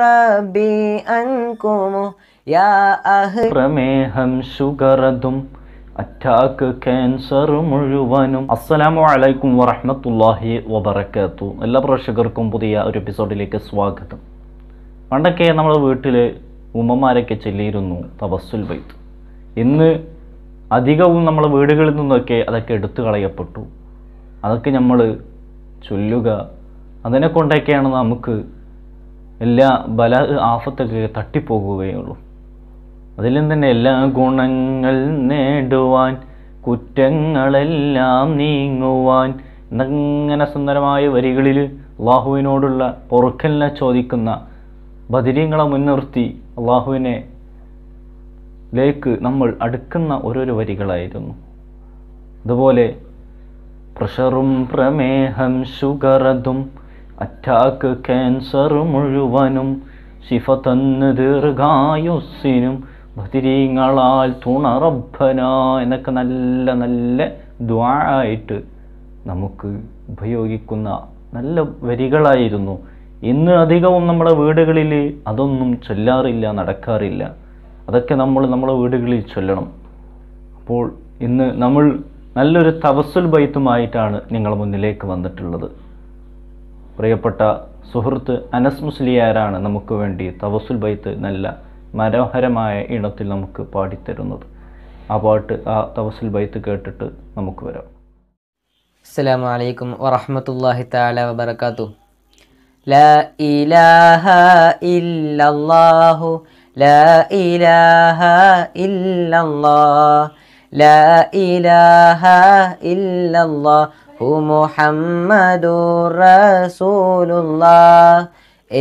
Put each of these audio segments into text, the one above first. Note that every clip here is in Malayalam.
റബ്ബി അൻകുമു യാ അഹ് പ്രമേഹം ഷുഗറതും അറ്റാക്ക് ക്യാൻസർ മുഴുവനും അസ്സലാമു അലൈക്കും വറഹമത്തല്ലാഹി വബർക്കാത്തു എല്ലാ പ്രേക്ഷകർക്കും പുതിയ ഒരു എപ്പിസോഡിലേക്ക് സ്വാഗതം പണ്ടൊക്കെ നമ്മുടെ വീട്ടിൽ ഉമ്മമാരൊക്കെ ചൊല്ലിയിരുന്നു തപസ്സുൽ വൈത്ത് ഇന്ന് അധികവും നമ്മളെ വീടുകളിൽ നിന്നൊക്കെ അതൊക്കെ എടുത്തു കളയപ്പെട്ടു അതൊക്കെ നമ്മൾ ചൊല്ലുക അതിനെ കൊണ്ടൊക്കെയാണ് നമുക്ക് എല്ലാ ബല ആഫത്തൊക്കെ തട്ടിപ്പോകുകയുള്ളൂ അതിൽ നിന്ന് തന്നെ എല്ലാ ഗുണങ്ങൾ നേടുവാൻ കുറ്റങ്ങളെല്ലാം നീങ്ങുവാൻ എന്നങ്ങനെ സുന്ദരമായ വരികളിൽ അള്ളാഹുവിനോടുള്ള പൊറുക്കലിനെ ചോദിക്കുന്ന ബദിരീങ്ങളെ മുൻനിർത്തി അള്ളാഹുവിനെ ലേക്ക് നമ്മൾ അടുക്കുന്ന ഓരോരോ വരികളായിരുന്നു അതുപോലെ പ്രഷറും പ്രമേഹം ഷുഗറതും അറ്റാക്ക് ക്യാൻസർ മുഴുവനും ശിഫ തന്ന് ദീർഘായുസ്സിനും ഭതിരീങ്ങളാൽ തുണറബന എന്നൊക്കെ നല്ല നല്ല ദ്വാരായിട്ട് നമുക്ക് ഉപയോഗിക്കുന്ന നല്ല വരികളായിരുന്നു ഇന്ന് അധികവും നമ്മുടെ വീടുകളിൽ അതൊന്നും ചൊല്ലാറില്ല നടക്കാറില്ല അതൊക്കെ നമ്മൾ നമ്മുടെ വീടുകളിൽ ചൊല്ലണം അപ്പോൾ ഇന്ന് നമ്മൾ നല്ലൊരു തവസ്സുൽ ബൈത്തുമായിട്ടാണ് നിങ്ങളുടെ മുന്നിലേക്ക് വന്നിട്ടുള്ളത് പ്രിയപ്പെട്ട സുഹൃത്ത് അനസ് മുസ്ലിയാരാണ് നമുക്ക് വേണ്ടി തവസുൽ ബൈത്ത് നല്ല മനോഹരമായ ഇണത്തിൽ നമുക്ക് പാടിത്തരുന്നത് ആ പാട്ട് ആ തവസുൽ ബൈത്ത് കേട്ടിട്ട് നമുക്ക് വരാം അസ്സലാമു അലൈക്കും വറഹമത്തല്ലാഹി തആല വബറകാതു ലാ ഇലാഹ ഇല്ലല്ലാഹ് ലാ ഇലാഹ ഇല്ലല്ലാഹ് ലാ ഇലാഹ ഇല്ലല്ലാഹ് മുഹമ്മദു റസൂലുള്ള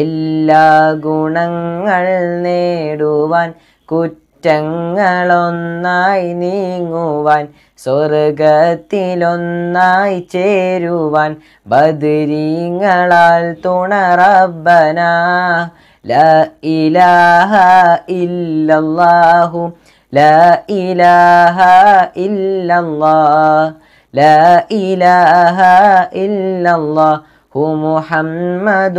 എല്ലാ ഗുണങ്ങൾ നേടുവാൻ കുറ്റങ്ങളൊന്നായി നീങ്ങുവാൻ സ്വർഗത്തിലൊന്നായി ചേരുവാൻ ബദരീങ്ങളാൽ തുണറബന ഇലാഹ ഇല്ലല്ലാഹു ല ഇലാഹ ഇല്ലാ لا إله إلا الله محمد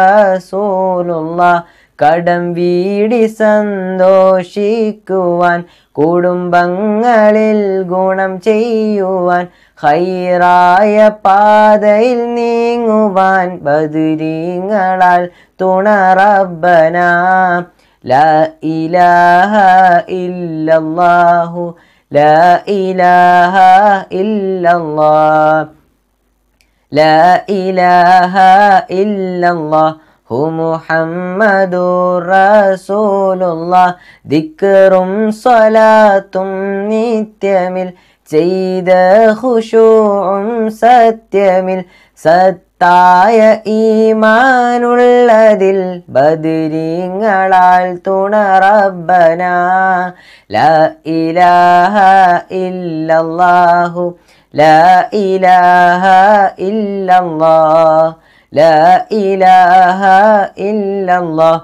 رسول الله കടം വീടി സന്തോഷിക്കുവാൻ കുടുംബങ്ങളിൽ ഗുണം ചെയ്യുവാൻ ഹൈറായ പാതയിൽ നീങ്ങുവാൻ ബദുരീങ്ങളാൽ തുണറബനാ ലാ ഇലാഹ ഇല്ലല്ലാഹു لا إله إلا الله لا إله إلا الله هو محمد رسول الله ذكر صلاة നിത്യമിൽ سيد خشوع സത്യമിൽ ست തായ ഈമാനുള്ളതിൽ ബദിരിങ്ങളാൽ തുണറബന ല ഇലാഹ ഇല്ലല്ലാഹു ല ഇലാഹ ഇല്ലല്ലാഹ് ല ഇലാഹ ഇല്ലല്ലാഹ്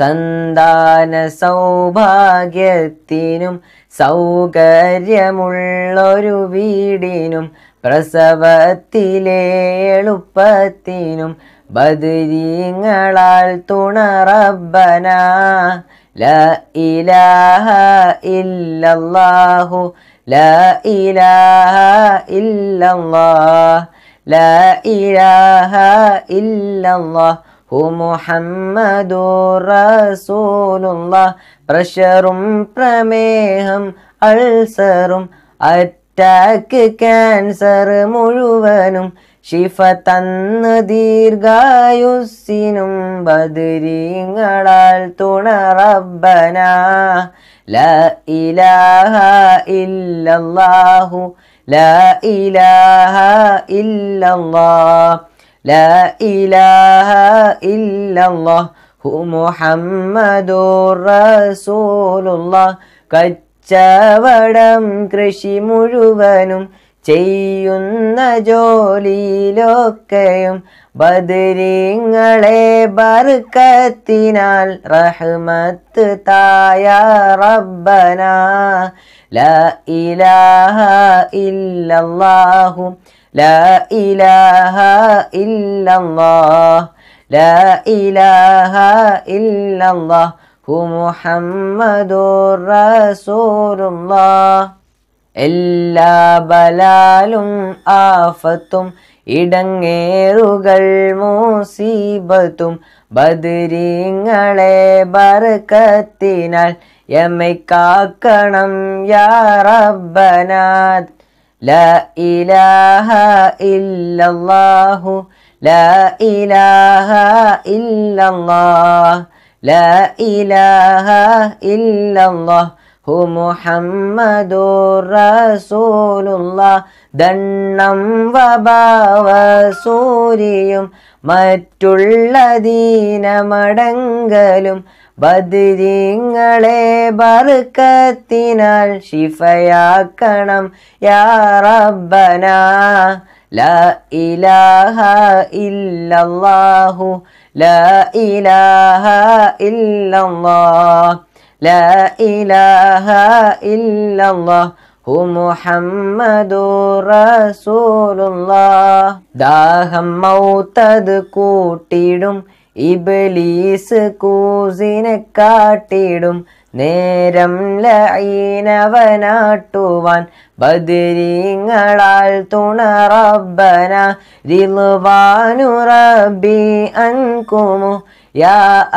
സന്താന സൗഭാഗ്യത്തിനും സൗകര്യമുള്ളൊരു വീടിനും പ്രസവത്തിലെ എളുപ്പത്തിനും ബദരീങ്ങളാൽ തുണറബന لا إله إلا الله لا إله لا إله إلا الله محمد رسول الله പ്രഷറും പ്രമേഹം അൾസറും അറ്റാക്ക് ക്യാൻസർ മുഴുവനും ശിഫ തന്ന് ദീർഘായുസിനും ബദരീങ്ങളാൽ തുണ റബ്ബന ല ഇലാഹ ഇല്ലല്ലാഹു لا إله إلا الله لا إله إلا الله هو محمد رسول الله കച്ചവടം കൃഷി മുഴുവനും ചെയ്യുന്ന ജോലിയിലൊക്കെയും ബദരിങ്ങളെ ബർക്കത്തിനാൽ റഹ്മത്ത് തായ റബ്ബനാ ലാ ഇലാഹ ഇല്ലല്ലാഹു ലാ ഇലാഹ ഇല്ലല്ലാഹ് ലാ ഇലാഹ ഇല്ലല്ലാഹു മുഹമ്മദുർ റസൂലുള്ളാഹ് എല്ലാ ബലാലും ആഫത്തും ഇടങ്ങേറുകൾ മൂസീബത്തും ബദരീങ്ങളെ ബർക്കത്തിനാൽ എമ്മൈ കാക്കണം യാ റബ്ബനാഥ് ലാ ഇലാഹ ഇല്ലല്ലാഹു ലാ ഇലാഹ ഇല്ലല്ലാഹ് ലാ ഇലാഹ ഹു മുഹമ്മദു റസൂലുള്ളാഹ് ദണ്ണം വബാവ സൂര്യയും മറ്റുള്ള ദീനമടങ്കലും ബദരിങ്ങളെ ബർക്കത്തിനാൽ ഷിഫയാക്കണം യാ റബ്ബന ലാ ഇലാഹ ഇല്ലല്ലാഹു ലാ ഇലാഹ ഇല്ലല്ലാഹ് ലാ ഇലാഹ ഇല്ലല്ലാഹ് മുഹമ്മദു റസൂലുള്ള ദാഹം മൗത്തത് കൂട്ടിടും ഇബലീസ് കൂസിനെ കാട്ടിടും നേരം ലൈനവനാട്ടുവാൻ ബദരീങ്ങളാൽ തുണറബന റിൽവാനു റബി അൻകുമു യാ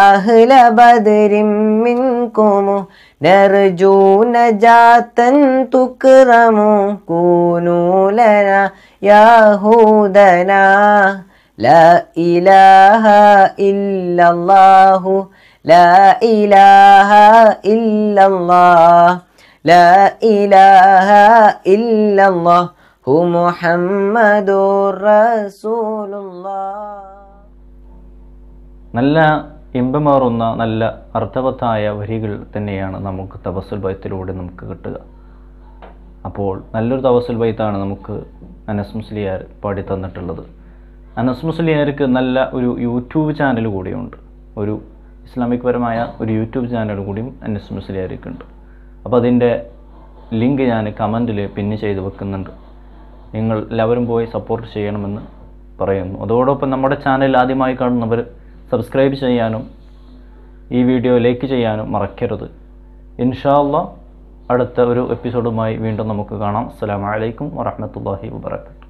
അഹ്ല ബദരിം മിൻകുമു നർജൂ നജാത്തൻ തുക്രമു കൂനൂലന യാഹൂദന لا إله إلا الله لا إله إلا الله لا إله إلا الله محمد رسول الله നല്ല ഇമ്പമാറുന്ന നല്ല അർത്ഥവത്തായ വരികൾ തന്നെയാണ് നമുക്ക് തപസ്സുൽ ബൈത്തിലൂടെ നമുക്ക് കിട്ടുക അപ്പോൾ നല്ലൊരു തപസ്സുൽ ബൈത്താണ് നമുക്ക് അനസ് മുസ്ലിയാർ പാടി തന്നിട്ടുള്ളത് അനസ് മുസ്ലിയർക്ക് നല്ല ഒരു യൂട്യൂബ് ചാനൽ കൂടിയുണ്ട് ഒരു ഇസ്ലാമിക് പരമായ ഒരു യൂട്യൂബ് ചാനൽ കൂടിയും അനസ് മുസ്ലിയർക്കുണ്ട് അപ്പോൾ അതിൻ്റെ ലിങ്ക് ഞാൻ കമൻറ്റിൽ പിന്ന് ചെയ്ത് വെക്കുന്നുണ്ട് നിങ്ങൾ എല്ലാവരും പോയി സപ്പോർട്ട് ചെയ്യണമെന്ന് പറയുന്നു അതോടൊപ്പം നമ്മുടെ ചാനൽ ആദ്യമായി കാണുന്നവർ സബ്സ്ക്രൈബ് ചെയ്യാനും ഈ വീഡിയോ ലൈക്ക് ചെയ്യാനും മറക്കരുത് ഇൻഷാല്ല അടുത്ത ഒരു എപ്പിസോഡുമായി വീണ്ടും നമുക്ക് കാണാം അസ്സാം വലൈക്കും വറഹമത്തല്ലാഹി വാബർക്കാത്തു